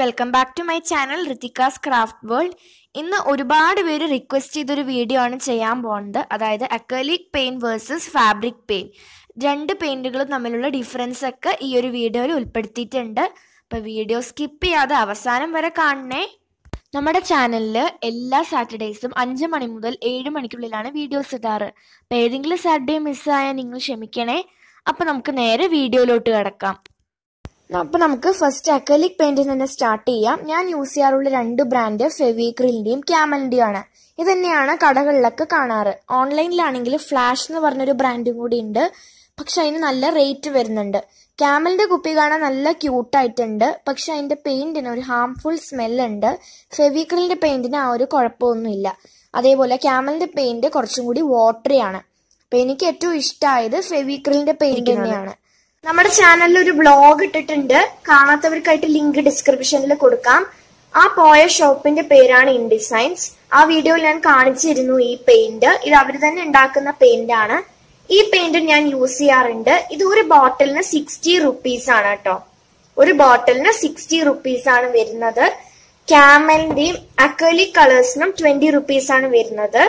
Welcome back to my channel Rithika's Craft World ഇന്ന് ഒരുപാട് പേര് റിക്വസ്റ്റ് ചെയ്തൊരു വീഡിയോ ആണ് ചെയ്യാൻ പോകുന്നത് അതായത് acrylic paint versus fabric paint രണ്ട് പെയിൻറ്റുകളും തമ്മിലുള്ള ഡിഫറൻസ് ഒക്കെ ഈ ഒരു വീഡിയോയിൽ ഉൾപ്പെടുത്തിയിട്ടുണ്ട് അപ്പോൾ വീഡിയോ സ്കിപ്പ് ചെയ്യാതെ അവസാനം വരെ കാണണേ നമ്മുടെ ചാനലിൽ എല്ലാ സാറ്റർഡേസും അഞ്ച് മണി മുതൽ ഏഴ് മണിക്കുള്ളിലാണ് വീഡിയോസ് ഇടാറ് അപ്പോൾ ഏതെങ്കിലും സാറ്റർഡേ മിസ്സായാൽ നിങ്ങൾ ക്ഷമിക്കണേ അപ്പോൾ നമുക്ക് നേരെ വീഡിയോയിലോട്ട് കിടക്കാം അപ്പം നമുക്ക് ഫസ്റ്റ് അക്കലിക് പെയിന്റിൽ തന്നെ സ്റ്റാർട്ട് ചെയ്യാം ഞാൻ യൂസ് ചെയ്യാറുള്ള രണ്ട് ബ്രാൻഡ് ഫെവിക്രിലിന്റെയും ക്യാമലിന്റെയും ആണ് ഇത് തന്നെയാണ് കടകളിലൊക്കെ കാണാറ് ഓൺലൈനിലാണെങ്കിൽ ഫ്ലാഷ് എന്ന് പറഞ്ഞൊരു ബ്രാൻഡും കൂടി ഉണ്ട് പക്ഷെ അതിന് നല്ല റേറ്റ് വരുന്നുണ്ട് ക്യാമലിന്റെ കുപ്പി കാണാൻ നല്ല ക്യൂട്ടായിട്ടുണ്ട് പക്ഷെ അതിന്റെ പെയിന്റിന് ഒരു ഹാംഫുൾ സ്മെല്ലുണ്ട് ഫെവിക്രിലിന്റെ പെയിന്റിന് ആ ഒരു കുഴപ്പമൊന്നുമില്ല അതേപോലെ ക്യാമലിന്റെ പെയിന്റ് കുറച്ചും കൂടി വാട്ടറി ആണ് അപ്പൊ എനിക്ക് ഏറ്റവും ഇഷ്ടമായത് ഫെവിക്രിലിന്റെ പെയിന്റ് തന്നെയാണ് നമ്മുടെ ചാനലിൽ ഒരു ബ്ലോഗ് ഇട്ടിട്ടുണ്ട് കാണാത്തവർക്കായിട്ട് ലിങ്ക് ഡിസ്ക്രിപ്ഷനിൽ കൊടുക്കാം ആ പോയ ഷോപ്പിന്റെ പേരാണ് ഇൻഡിസൈൻസ് ആ വീഡിയോയിൽ ഞാൻ കാണിച്ചിരുന്നു ഈ പെയിന്റ് ഇത് അവർ തന്നെ ഉണ്ടാക്കുന്ന പെയിന്റ് ആണ് ഈ പെയിന്റ് ഞാൻ യൂസ് ചെയ്യാറുണ്ട് ഇത് ഒരു ബോട്ടിലിന് സിക്സ്റ്റി റുപ്പീസ് ആണ് കേട്ടോ ഒരു ബോട്ടിലിന് സിക്സ്റ്റി റുപ്പീസ് ആണ് വരുന്നത് ക്യാമലിന്റെയും അക്കലി കളേഴ്സിനും ട്വന്റി റുപ്പീസ് ആണ് വരുന്നത്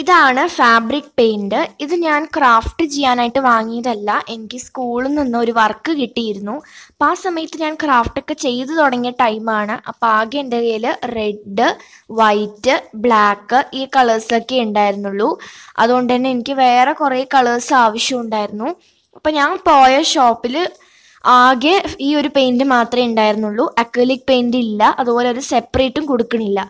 ഇതാണ് ഫാബ്രിക് പെയിൻറ് ഇത് ഞാൻ ക്രാഫ്റ്റ് ചെയ്യാനായിട്ട് വാങ്ങിയതല്ല എനിക്ക് സ്കൂളിൽ നിന്ന് ഒരു വർക്ക് കിട്ടിയിരുന്നു അപ്പോൾ ആ സമയത്ത് ഞാൻ ക്രാഫ്റ്റൊക്കെ ചെയ്തു തുടങ്ങിയ ടൈമാണ് അപ്പോൾ ആകെ എൻ്റെ കയ്യിൽ റെഡ് വൈറ്റ് ബ്ലാക്ക് ഈ കളേഴ്സൊക്കെ ഉണ്ടായിരുന്നുള്ളൂ അതുകൊണ്ട് തന്നെ എനിക്ക് വേറെ കുറേ കളേഴ്സ് ആവശ്യം ഉണ്ടായിരുന്നു അപ്പോൾ ഞാൻ പോയ ഷോപ്പിൽ ആകെ ഈ ഒരു പെയിൻറ് മാത്രമേ ഉണ്ടായിരുന്നുള്ളൂ അക്വലിക് പെയിൻറ് ഇല്ല അതുപോലെ ഒരു സെപ്പറേറ്റും കൊടുക്കണില്ല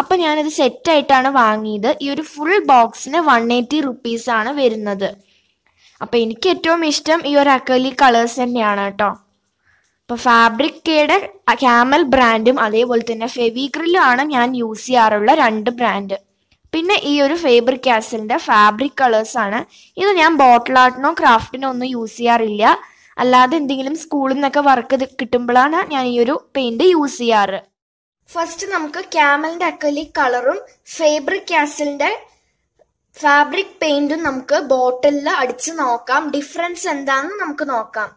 അപ്പം ഞാനത് സെറ്റായിട്ടാണ് വാങ്ങിയത് ഈ ഒരു ഫുൾ ബോക്സിന് വൺ എയ്റ്റി ആണ് വരുന്നത് അപ്പം എനിക്ക് ഏറ്റവും ഇഷ്ടം ഈ ഒരു അക്കലി കളേഴ്സ് തന്നെയാണ് കേട്ടോ അപ്പോൾ ഫാബ്രിക്കയുടെ ക്യാമൽ ബ്രാൻഡും അതേപോലെ തന്നെ ഫെവിഗ്രില്ലും ആണ് ഞാൻ യൂസ് ചെയ്യാറുള്ള രണ്ട് ബ്രാൻഡ് പിന്നെ ഈ ഒരു ഫേബർ ക്യാസലിൻ്റെ ഫാബ്രിക് കളേഴ്സ് ആണ് ഇത് ഞാൻ ബോട്ടിൽ ആർട്ടിനോ ക്രാഫ്റ്റിനോ ഒന്നും യൂസ് ചെയ്യാറില്ല അല്ലാതെ എന്തെങ്കിലും സ്കൂളിൽ നിന്നൊക്കെ വർക്ക് കിട്ടുമ്പോഴാണ് ഞാൻ ഈ ഒരു പെയിൻറ് യൂസ് ചെയ്യാറ് ഫസ്റ്റ് നമുക്ക് ക്യാമലിന്റെ അക്കലി കളറും ഫേബ്രിക് കാസിലിന്റെ ഫാബ്രിക് പെയിന്റും നമുക്ക് ബോട്ടിലിൽ അടിച്ച് നോക്കാം ഡിഫറൻസ് എന്താണെന്ന് നമുക്ക് നോക്കാം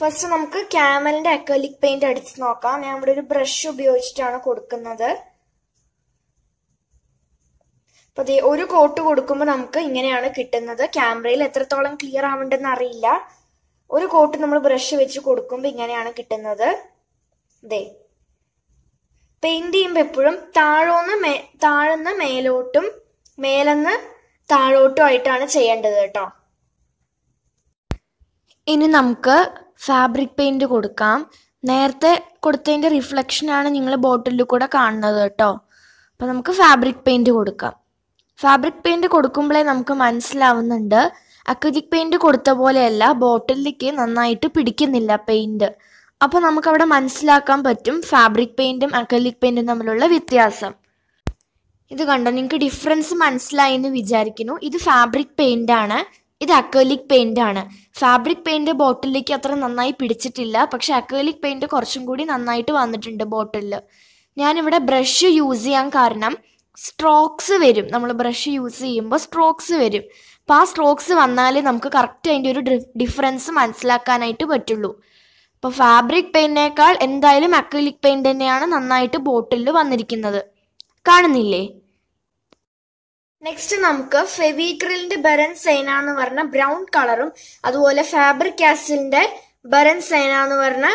ഫസ്റ്റ് നമുക്ക് ക്യാമലിന്റെ അക്കലിക് പെയിന്റ് അടിച്ച് നോക്കാം ഞാൻ ഇവിടെ ഒരു ബ്രഷ് ഉപയോഗിച്ചിട്ടാണ് കൊടുക്കുന്നത് അപ്പൊ ഒരു കോട്ട് കൊടുക്കുമ്പോൾ നമുക്ക് ഇങ്ങനെയാണ് കിട്ടുന്നത് ക്യാമറയിൽ എത്രത്തോളം ക്ലിയർ ആവേണ്ടെന്ന് അറിയില്ല ഒരു കോട്ട് നമ്മൾ ബ്രഷ് വെച്ച് കൊടുക്കുമ്പോൾ ഇങ്ങനെയാണ് കിട്ടുന്നത് ദേ പെയിന്റ് ചെയ്യുമ്പോൾ എപ്പോഴും താഴോന്ന് മേ താഴ്ന്ന് മേലോട്ടും മേലെന്ന് താഴോട്ടും ആയിട്ടാണ് ചെയ്യേണ്ടത് കേട്ടോ ഇനി നമുക്ക് ഫാബ്രിക് പെയിന്റ് കൊടുക്കാം നേരത്തെ കൊടുത്തതിൻ്റെ റിഫ്ലക്ഷനാണ് നിങ്ങൾ ബോട്ടിലിൽ കൂടെ കാണുന്നത് കേട്ടോ അപ്പോൾ നമുക്ക് ഫാബ്രിക് പെയിന്റ് കൊടുക്കാം ഫാബ്രിക് പെയിന്റ് കൊടുക്കുമ്പോഴേ നമുക്ക് മനസ്സിലാവുന്നുണ്ട് അക്രിലിക് പെയിന്റ് കൊടുത്ത പോലെയല്ല ബോട്ടിലേക്ക് നന്നായിട്ട് പിടിക്കുന്നില്ല പെയിന്റ് അപ്പോൾ നമുക്കവിടെ മനസ്സിലാക്കാൻ പറ്റും ഫാബ്രിക് പെയിൻറ്റും അക്രലിക് പെയിൻറ്റും തമ്മിലുള്ള വ്യത്യാസം ഇത് കണ്ടോ നിങ്ങൾക്ക് ഡിഫറൻസ് മനസ്സിലായി എന്ന് വിചാരിക്കുന്നു ഇത് ഫാബ്രിക് പെയിൻ്റ് ആണ് ഇത് അക്രലിക് പെയിൻ്റ് ആണ് ഫാബ്രിക് പെയിൻറ്റ് ബോട്ടിലേക്ക് അത്ര നന്നായി പിടിച്ചിട്ടില്ല പക്ഷെ അക്രലിക് പെയിൻറ്റ് കുറച്ചും കൂടി നന്നായിട്ട് വന്നിട്ടുണ്ട് ബോട്ടിലിൽ ഞാനിവിടെ ബ്രഷ് യൂസ് ചെയ്യാൻ കാരണം സ്ട്രോക്സ് വരും നമ്മൾ ബ്രഷ് യൂസ് ചെയ്യുമ്പോൾ സ്ട്രോക്സ് വരും അപ്പോൾ ആ സ്ട്രോക്സ് വന്നാലേ നമുക്ക് കറക്റ്റ് അതിൻ്റെ ഒരു ഡിഫറൻസ് മനസ്സിലാക്കാനായിട്ട് പറ്റുള്ളൂ അപ്പോൾ ഫാബ്രിക് പെയിൻറ്റിനേക്കാൾ എന്തായാലും അക്രിലിക് പെയിന്റ് തന്നെയാണ് നന്നായിട്ട് ബോട്ടിലിൽ വന്നിരിക്കുന്നത് കാണുന്നില്ലേ നെക്സ്റ്റ് നമുക്ക് ഫെവിക്രിലിന്റെ ബരൻ സൈന എന്ന് പറഞ്ഞ ബ്രൗൺ കളറും അതുപോലെ ഫാബ്രിക് ആസിലിന്റെ ബരൻ സൈന എന്ന് പറഞ്ഞ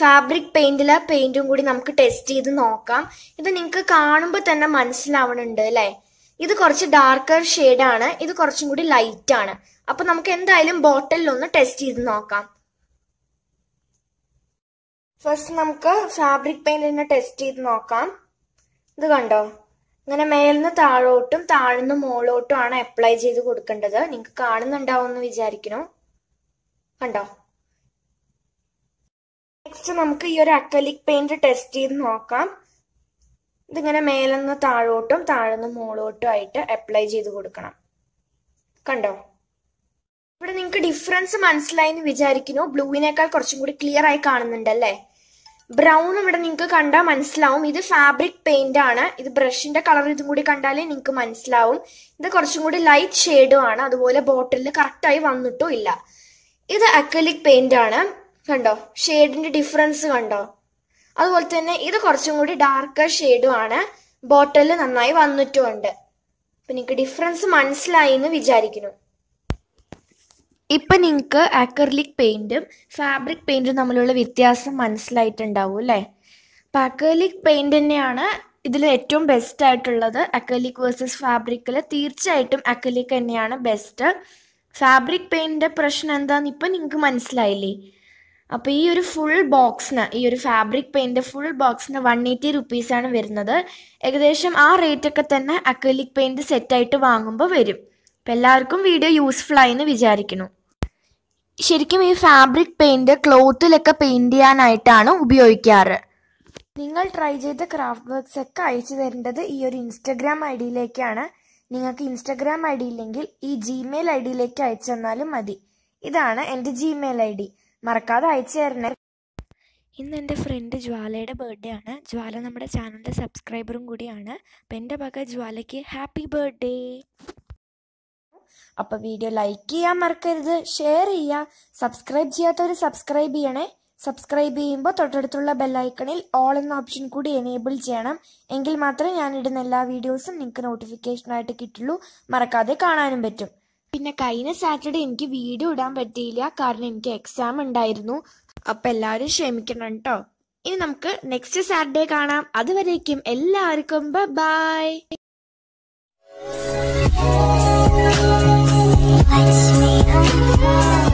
ഫാബ്രിക് പെയിന്റിലെ പെയിന്റും കൂടി നമുക്ക് ടെസ്റ്റ് ചെയ്ത് നോക്കാം ഇത് നിങ്ങൾക്ക് കാണുമ്പോൾ തന്നെ മനസ്സിലാവണുണ്ട് അല്ലേ ഇത് കുറച്ച് ഡാർക്കർ ഷെയ്ഡാണ് ഇത് കുറച്ചും കൂടി ലൈറ്റ് ആണ് അപ്പൊ നമുക്ക് എന്തായാലും ബോട്ടിലിൽ ഒന്ന് ടെസ്റ്റ് ചെയ്ത് നോക്കാം ഫസ്റ്റ് നമുക്ക് ഫാബ്രിക് പെയിന്റ് തന്നെ ടെസ്റ്റ് ചെയ്ത് നോക്കാം ഇത് കണ്ടോ ഇങ്ങനെ മേലിന്ന് താഴോട്ടും താഴ്ന്ന് മുകളോട്ടും ആണ് അപ്ലൈ ചെയ്ത് കൊടുക്കേണ്ടത് നിങ്ങൾക്ക് കാണുന്നുണ്ടാവും എന്ന് കണ്ടോ നെക്സ്റ്റ് നമുക്ക് ഈ ഒരു അക്കലിക് പെയിന്റ് ടെസ്റ്റ് ചെയ്ത് നോക്കാം ഇതിങ്ങനെ മേലെന്ന് താഴോട്ടും താഴ്ന്ന് മുകളോട്ടും ആയിട്ട് അപ്ലൈ ചെയ്ത് കൊടുക്കണം കണ്ടോ ഇവിടെ നിങ്ങൾക്ക് ഡിഫറൻസ് മനസ്സിലായി എന്ന് വിചാരിക്കുന്നു ബ്ലൂവിനേക്കാൾ കുറച്ചും കൂടി ക്ലിയർ ആയി കാണുന്നുണ്ടല്ലേ ബ്രൗൺ ഇവിടെ നിങ്ങൾക്ക് കണ്ടാൽ മനസ്സിലാവും ഇത് ഫാബ്രിക് പെയിന്റ് ആണ് ഇത് ബ്രഷിന്റെ കളർ ഇതും കൂടി കണ്ടാലേ നിങ്ങൾക്ക് മനസ്സിലാവും ഇത് കുറച്ചും കൂടി ലൈറ്റ് ഷെയ്ഡും ആണ് അതുപോലെ ബോട്ടിലിൽ കറക്റ്റായി വന്നിട്ടും ഇല്ല ഇത് അക്വലിക് പെയിന്റ് ആണ് കണ്ടോ ഷെയ്ഡിന്റെ ഡിഫറൻസ് കണ്ടോ അതുപോലെ തന്നെ ഇത് കുറച്ചും കൂടി ഡാർക്കർ ഷെയ്ഡും ആണ് ബോട്ടിലിൽ നന്നായി വന്നിട്ടുമുണ്ട് അപ്പൊ നിങ്ങൾക്ക് ഡിഫറൻസ് മനസ്സിലായി എന്ന് വിചാരിക്കുന്നു ഇപ്പം നിങ്ങൾക്ക് അക്കർലിക് പെയിൻറ്റും ഫാബ്രിക് പെയിൻറ്റും തമ്മിലുള്ള വ്യത്യാസം മനസ്സിലായിട്ടുണ്ടാവും അല്ലേ അപ്പം അക്കർലിക് പെയിൻറ്റ് തന്നെയാണ് ഇതിൽ ഏറ്റവും ബെസ്റ്റ് ആയിട്ടുള്ളത് അക്കർലിക് വേഴ്സസ് ഫാബ്രിക്കിൽ തീർച്ചയായിട്ടും അക്കർലിക് തന്നെയാണ് ബെസ്റ്റ് ഫാബ്രിക് പെയിൻറ്റിൻ്റെ പ്രശ്നം എന്താണെന്ന് ഇപ്പം നിങ്ങൾക്ക് മനസ്സിലായില്ലേ അപ്പോൾ ഈ ഒരു ഫുൾ ബോക്സിന് ഈ ഒരു ഫാബ്രിക് പെയിൻറ്റ് ഫുൾ ബോക്സിന് വൺ എയ്റ്റി റുപ്പീസാണ് വരുന്നത് ഏകദേശം ആ റേറ്റൊക്കെ തന്നെ അക്കർലിക് പെയിൻറ്റ് സെറ്റായിട്ട് വാങ്ങുമ്പോൾ വരും അപ്പം എല്ലാവർക്കും വീഡിയോ യൂസ്ഫുൾ ആയെന്ന് വിചാരിക്കുന്നു ശരിക്കും ഈ ഫാബ്രിക് പെയിൻറ് ക്ലോത്തിലൊക്കെ പെയിൻറ് ചെയ്യാനായിട്ടാണ് ഉപയോഗിക്കാറ് നിങ്ങൾ ട്രൈ ചെയ്ത ക്രാഫ്റ്റ് വർക്ക്സ് ഒക്കെ അയച്ചു തരേണ്ടത് ഈ ഒരു ഇൻസ്റ്റഗ്രാം ഐ ഡിയിലേക്കാണ് നിങ്ങൾക്ക് ഇൻസ്റ്റഗ്രാം ഐ ഡി ഇല്ലെങ്കിൽ ഈ ജിമെയിൽ ഐ ഡിയിലേക്ക് അയച്ചു തന്നാലും മതി ഇതാണ് എൻ്റെ ജിമെയിൽ ഐ ഡി മറക്കാതെ അയച്ചു തരണേ ഇന്ന് എൻ്റെ ഫ്രണ്ട് ജ്വാലയുടെ ബർത്ത്ഡേ ആണ് ജ്വാല നമ്മുടെ ചാനലിൻ്റെ സബ്സ്ക്രൈബറും കൂടിയാണ് അപ്പം എൻ്റെ പക ജ്വാലയ്ക്ക് ഹാപ്പി ബർത്ത്ഡേ അപ്പോൾ വീഡിയോ ലൈക്ക് ചെയ്യാൻ മറക്കരുത് ഷെയർ ചെയ്യുക സബ്സ്ക്രൈബ് ചെയ്യാത്തവർ സബ്സ്ക്രൈബ് ചെയ്യണേ സബ്സ്ക്രൈബ് ചെയ്യുമ്പോൾ തൊട്ടടുത്തുള്ള ബെല്ലൈക്കണിൽ ഓൾ എന്ന ഓപ്ഷൻ കൂടി എനേബിൾ ചെയ്യണം എങ്കിൽ മാത്രമേ ഞാൻ ഇടുന്ന എല്ലാ വീഡിയോസും നിങ്ങൾക്ക് നോട്ടിഫിക്കേഷനായിട്ട് കിട്ടുള്ളൂ മറക്കാതെ കാണാനും പറ്റും പിന്നെ കഴിഞ്ഞ സാറ്റർഡേ എനിക്ക് വീഡിയോ ഇടാൻ പറ്റിയില്ല കാരണം എനിക്ക് എക്സാം ഉണ്ടായിരുന്നു അപ്പം എല്ലാവരും ക്ഷമിക്കണം കേട്ടോ ഇനി നമുക്ക് നെക്സ്റ്റ് സാറ്റർഡേ കാണാം അതുവരേക്കും എല്ലാവർക്കും ബൈ lights me up.